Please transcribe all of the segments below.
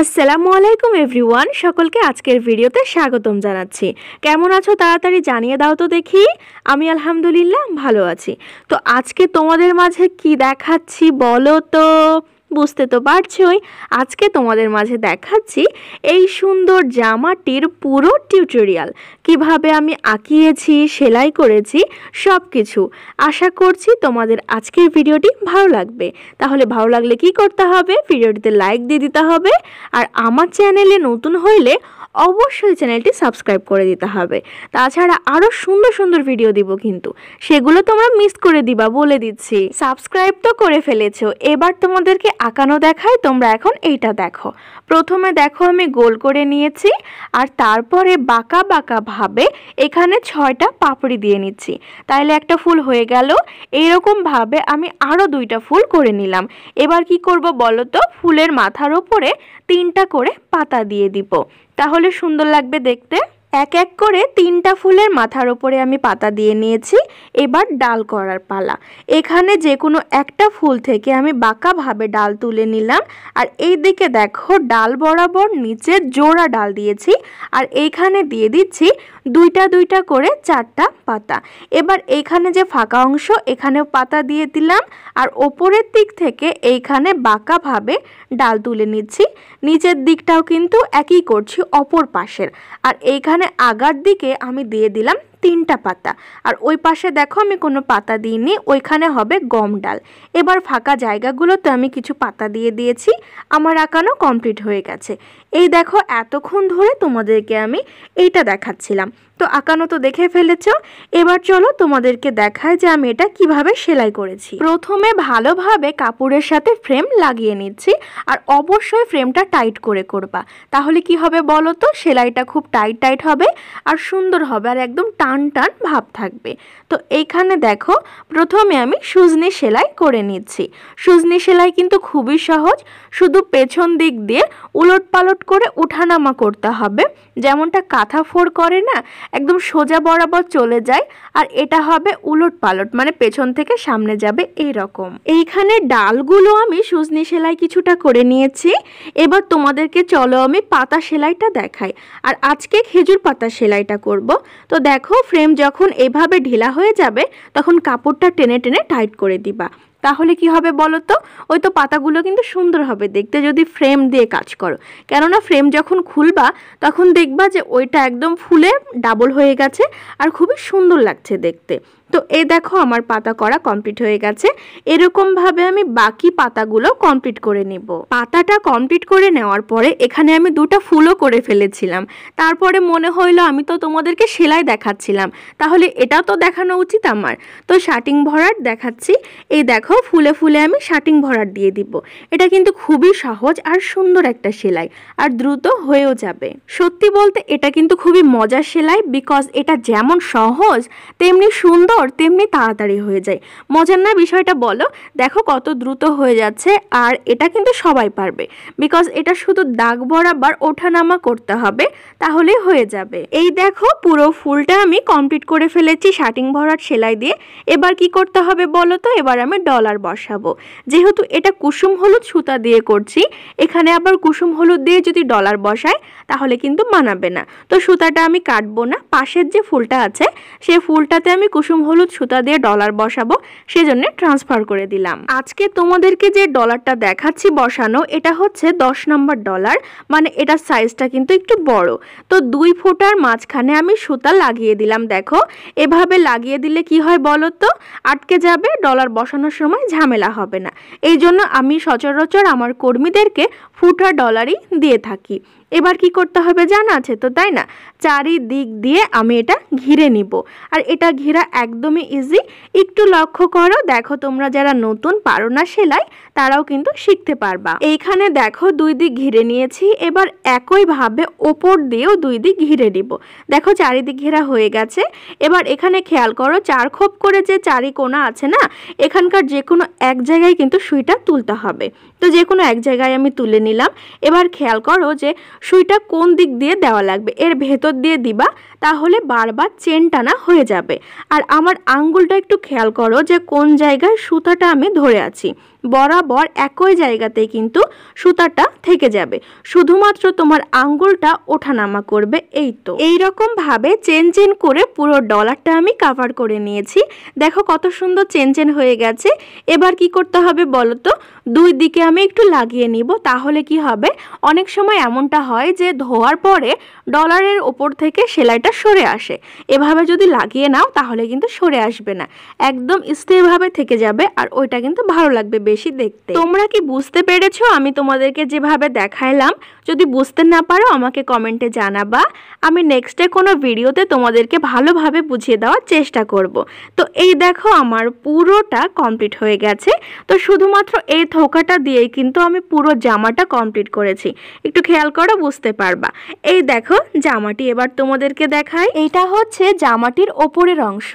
আসসালামু আলাইকুম এভরিওয়ান সকলকে আজকের ভিডিওতে স্বাগতম জানাচ্ছি কেমন আছো তাড়াতাড়ি জানিয়ে দাও তো দেখি আমি আলহামদুলিল্লাহ ভালো আছি তো আজকে তোমাদের মাঝে কি দেখাচ্ছি বলো তো বুঝতে তো পারছই আজকে তোমাদের মাঝে দেখাচ্ছি এই সুন্দর জামাটির পুরো টিউটোরিয়াল কিভাবে আমি আঁকিয়েছি সেলাই করেছি সব কিছু আশা করছি তোমাদের আজকের ভিডিওটি ভালো লাগবে তাহলে ভালো লাগলে কি করতে হবে ভিডিওটিতে লাইক দিয়ে দিতে হবে আর আমার চ্যানেলে নতুন হইলে অবশ্যই চ্যানেলটি সাবস্ক্রাইব করে দিতে হবে তাছাড়া আরও সুন্দর সুন্দর ভিডিও দিব কিন্তু সেগুলো তোমরা মিস করে দিবা বলে দিচ্ছি সাবস্ক্রাইব তো করে ফেলেছো এবার তোমাদেরকে আঁকানো দেখায় তোমরা এখন এইটা দেখো প্রথমে দেখো আমি গোল করে নিয়েছি আর তারপরে বাঁকা বাঁকাভাবে এখানে ছয়টা পাপড়ি দিয়ে নিচ্ছি তাইলে একটা ফুল হয়ে গেল এইরকমভাবে আমি আরও দুইটা ফুল করে নিলাম এবার কি করব বলো তো ফুলের মাথার ওপরে তিনটা করে পাতা দিয়ে দিব তাহলে সুন্দর লাগবে দেখতে এক এক করে তিনটা ফুলের মাথার ওপরে আমি পাতা দিয়ে নিয়েছি এবার ডাল করার পালা এখানে যে কোনো একটা ফুল থেকে আমি বাঁকাভাবে ডাল তুলে নিলাম আর এই দিকে দেখো ডাল বরাবর নিচে জোড়া ডাল দিয়েছি আর এইখানে দিয়ে দিচ্ছি দুইটা দুইটা করে চারটা পাতা এবার এইখানে যে ফাঁকা অংশ এখানেও পাতা দিয়ে দিলাম আর ওপরের দিক থেকে এইখানে বাঁকাভাবে ডাল তুলে নিচ্ছি নিচের দিকটাও কিন্তু একই করছি অপর পাশের আর এইখানে আগার দিকে আমি দিয়ে দিলাম তিনটা পাতা আর ওই পাশে দেখো আমি কোনো পাতা দিইনি ওইখানে হবে গম ডাল এবার ফাঁকা জায়গাগুলোতে আমি কিছু পাতা দিয়ে দিয়েছি আমার আঁকানো কমপ্লিট হয়ে গেছে এই দেখো এতক্ষণ ধরে তোমাদেরকে আমি এইটা দেখাচ্ছিলাম তো আঁকানো তো দেখে ফেলেছ এবার চলো তোমাদেরকে দেখায় যে আমি এটা কিভাবে সেলাই করেছি প্রথমে ভালোভাবে কাপড়ের সাথে ফ্রেম লাগিয়ে নিচ্ছি আর অবশ্যই ফ্রেমটা টাইট করে করবা তাহলে কি হবে বলো তো সেলাইটা খুব টাইট টাইট হবে আর সুন্দর হবে আর একদম টান টান ভাব থাকবে তো এইখানে দেখো প্রথমে আমি সুজনি সেলাই করে নিচ্ছি সুজনি সেলাই কিন্তু খুবই সহজ শুধু পেছন দিক দিয়ে উলট পালট করে উঠানামা করতে হবে যেমনটা কাঁথা ফোর করে না একদম সোজা বরাবর চলে যায় আর এটা হবে উলট পালট মানে পেছন থেকে সামনে যাবে এই রকম এইখানে ডালগুলো আমি সুজনি সেলাই কিছুটা করে নিয়েছি এবার তোমাদেরকে চলো আমি পাতা সেলাইটা দেখাই আর আজকে খেজুর পাতা সেলাইটা করব তো দেখো ফ্রেম যখন এভাবে ঢিলা হয়ে যাবে তখন কাপড়টা টেনে টেনে টাইট করে দিবা তাহলে কি হবে বলো তো ওই তো পাতাগুলো কিন্তু সুন্দর হবে দেখতে যদি ফ্রেম দিয়ে কাজ করো কেননা ফ্রেম যখন খুলবা তখন দেখবা যে ওইটা একদম ফুলে ডাবল হয়ে গেছে আর খুবই সুন্দর লাগছে দেখতে তো এ দেখো আমার পাতা করা কমপ্লিট হয়ে গেছে এরকমভাবে আমি বাকি পাতাগুলো কমপ্লিট করে নিব পাতাটা কমপ্লিট করে নেওয়ার পরে এখানে আমি দুটা ফুলও করে ফেলেছিলাম তারপরে মনে হইলো আমি তো তোমাদেরকে সেলাই দেখাচ্ছিলাম তাহলে এটা তো দেখানো উচিত আমার তো শার্টিং ভরাট দেখাচ্ছি এই দেখো ফুলে ফুলে আমি শার্টিং ভরাট দিয়ে দিব এটা কিন্তু খুবই সহজ আর সুন্দর একটা সেলাই আর দ্রুত হয়েও যাবে সত্যি বলতে এটা কিন্তু খুবই মজার সেলাই বিকজ এটা যেমন সহজ তেমনি সুন্দর তেমনি তাড়াতাড়ি হয়ে যায় মজার না বিষয়টা বলো দেখো কত দ্রুত হয়ে যাচ্ছে আর এটা কিন্তু সবাই পারবে বিকজ এটা শুধু দাগ বরাবর ওঠানামা করতে হবে তাহলে হয়ে যাবে এই দেখো পুরো ফুলটা আমি কমপ্লিট করে ফেলেছি শাটিং ভরার সেলাই দিয়ে এবার কি করতে হবে বলো তো এবার আমি ডলার বসাবো যেহেতু এটা কুসুম হলুদ সুতা দিয়ে করছি এখানে আবার কুসুম হলুদ দিয়ে যদি ডলার বসায় তাহলে কিন্তু মানাবে না তো সুতাটা আমি কাটবো না পাশের যে ফুলটা আছে সে ফুলটাতে আমি কুসুম হলুদ সুতা দিয়ে ডলার বসাবো সেজন্য ট্রান্সফার করে দিলাম আজকে তোমাদেরকে যে ডলারটা দেখাচ্ছি বসানো এটা হচ্ছে দশ নম্বর ডলার মানে এটার সাইজটা কিন্তু একটু বড় তো দুই ফোঁটার মাঝখানে আমি সুতা লাগিয়ে দিলাম দেখো এভাবে লাগিয়ে দিলে কি হয় বলো তো আটকে যাবে ডলার বসানোর সময় ঝামেলা হবে না এই জন্য আমি সচরাচর আমার কর্মীদেরকে ফুটা ডলারই দিয়ে থাকি এবার কি করতে হবে জানা আছে তো তাই না চারিদিক দিয়ে আমি এটা ঘিরে নিব আর এটা ঘিরা একদমই ইজি একটু লক্ষ্য করো দেখো তোমরা যারা নতুন পারো না সেলাই তারাও কিন্তু শিখতে পারবা এইখানে দেখো দুই দিক ঘিরে নিয়েছি এবার একইভাবে ওপর দিয়েও দুই দিক ঘিরে নিব দেখো চারিদিক ঘেরা হয়ে গেছে এবার এখানে খেয়াল করো চার খোপ করে যে চারি কোনা আছে না এখানকার যে কোনো এক জায়গায় কিন্তু সুইটা তুলতে হবে তো যে কোনো এক জায়গায় আমি তুলে নিলাম এবার খেয়াল করো যে সুইটা কোন দিক দিয়ে দেওয়া লাগবে এর ভেতর দিয়ে দিবা তাহলে বারবার চেন টানা হয়ে যাবে আর আমার আঙ্গুলটা একটু খেয়াল করো যে কোন জায়গায় সুতাটা আমি ধরে আছি বরাবর একই জায়গাতে কিন্তু সুতাটা থেকে যাবে শুধুমাত্র তোমার আঙ্গুলটা ওঠানামা করবে এই তো এইরকম ভাবে চেন চেন করে পুরো ডলারটা আমি কাভার করে নিয়েছি দেখো কত সুন্দর চেন চেন হয়ে গেছে এবার কি করতে হবে বলো তো দুই দিকে আমি একটু লাগিয়ে নিব তাহলে কি হবে অনেক সময় এমনটা হয় যে ধোয়ার পরে ডলারের ওপর থেকে সেলাইটা সরে আসে এভাবে যদি লাগিয়ে নাও তাহলে কিন্তু সরে আসবে না একদম স্থিরভাবে থেকে যাবে আর ওইটা কিন্তু ভালো লাগবে বেশি দেখতে তোমরা কি বুঝতে পেরেছো আমি তোমাদেরকে যেভাবে দেখাইলাম যদি বুঝতে না পারো আমাকে কমেন্টে জানাবা আমি নেক্সটে কোনো ভিডিওতে তোমাদেরকে ভালোভাবে বুঝিয়ে দেওয়ার চেষ্টা করব তো এই দেখো আমার পুরোটা কমপ্লিট হয়ে গেছে তো শুধুমাত্র এই থোকাটা দিয়েই কিন্তু আমি পুরো জামাটা কমপ্লিট করেছি একটু খেয়াল করো বুঝতে পারবা এই দেখো জামাটি এবার তোমাদেরকে দেখাই এটা হচ্ছে জামাটির ওপরের অংশ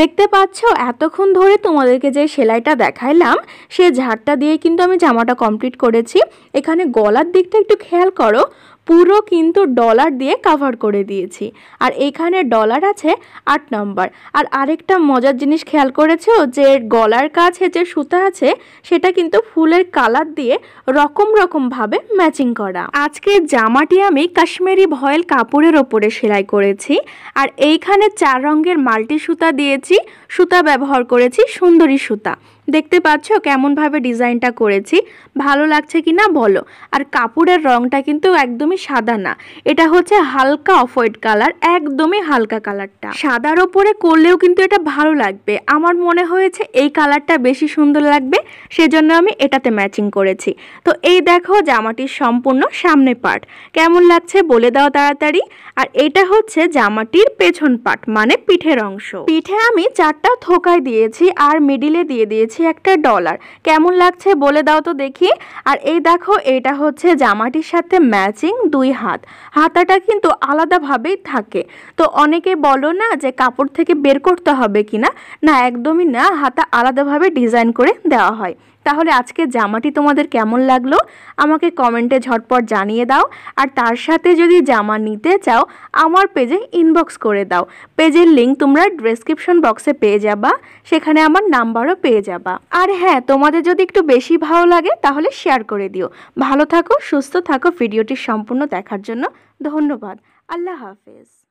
দেখতে পাচ্ছ এতক্ষণ ধরে তোমাদেরকে যে সেলাইটা দেখাইলাম সে ঝাড়টা দিয়ে কিন্তু আমি জামাটা কমপ্লিট করেছি এখানে গলার দিকটা একটু খেয়াল করো পুরো কিন্তু ডলার দিয়ে কাভার করে দিয়েছি আর এখানে ডলার আছে আট নম্বর আর আরেকটা মজার জিনিস খেয়াল করেছো যে গলার কাছে যে সুতা আছে সেটা কিন্তু ফুলের কালার দিয়ে রকম রকমভাবে ম্যাচিং করা আজকে জামাটি আমি কাশ্মীরি ভয়েল কাপড়ের ওপরে সেলাই করেছি আর এইখানে চার রঙের মাল্টি সুতা দিয়েছি সুতা ব্যবহার করেছি সুন্দরী সুতা দেখতে পাচ্ছ কেমনভাবে ডিজাইনটা করেছি ভালো লাগছে কি না বলো আর কাপড়ের রঙটা কিন্তু একদমই একদমই সাদা না এটা হচ্ছে হালকা অফ হোয়াইট কালার একদমই হালকা কালারটা সাদার ওপরে করলেও কিন্তু এটা ভালো লাগবে আমার মনে হয়েছে এই কালারটা বেশি সুন্দর লাগবে সেজন্য আমি এটাতে ম্যাচিং করেছি তো এই দেখো জামাটির সম্পূর্ণ সামনে পার্ট কেমন লাগছে বলে দাও তাড়াতাড়ি আর এটা হচ্ছে জামাটির পেছন পার্ট মানে পিঠের অংশ পিঠে আমি চারটা থোকায় দিয়েছি আর মিডিলে দিয়ে দিয়েছি একটা ডলার কেমন লাগছে বলে দাও তো দেখি আর এই দেখো এটা হচ্ছে জামাটির সাথে ম্যাচিং দুই হাত হাতাটা কিন্তু আলাদাভাবেই থাকে তো অনেকে বলো না যে কাপড় থেকে বের করতে হবে কিনা না একদমই না হাতা আলাদাভাবে ডিজাইন করে দেওয়া হয় তাহলে আজকে জামাটি তোমাদের কেমন লাগলো আমাকে কমেন্টে ঝটপট জানিয়ে দাও আর তার সাথে যদি জামা নিতে চাও আমার পেজে ইনবক্স করে দাও পেজের লিঙ্ক তোমরা ডিসক্রিপশন বক্সে পেয়ে যাবা সেখানে আমার নাম্বারও পেয়ে যাবা আর হ্যাঁ তোমাদের যদি একটু বেশি ভালো লাগে তাহলে শেয়ার করে দিও ভালো থাকো সুস্থ থাকো ভিডিওটি সম্পূর্ণ দেখার জন্য ধন্যবাদ আল্লাহ হাফেজ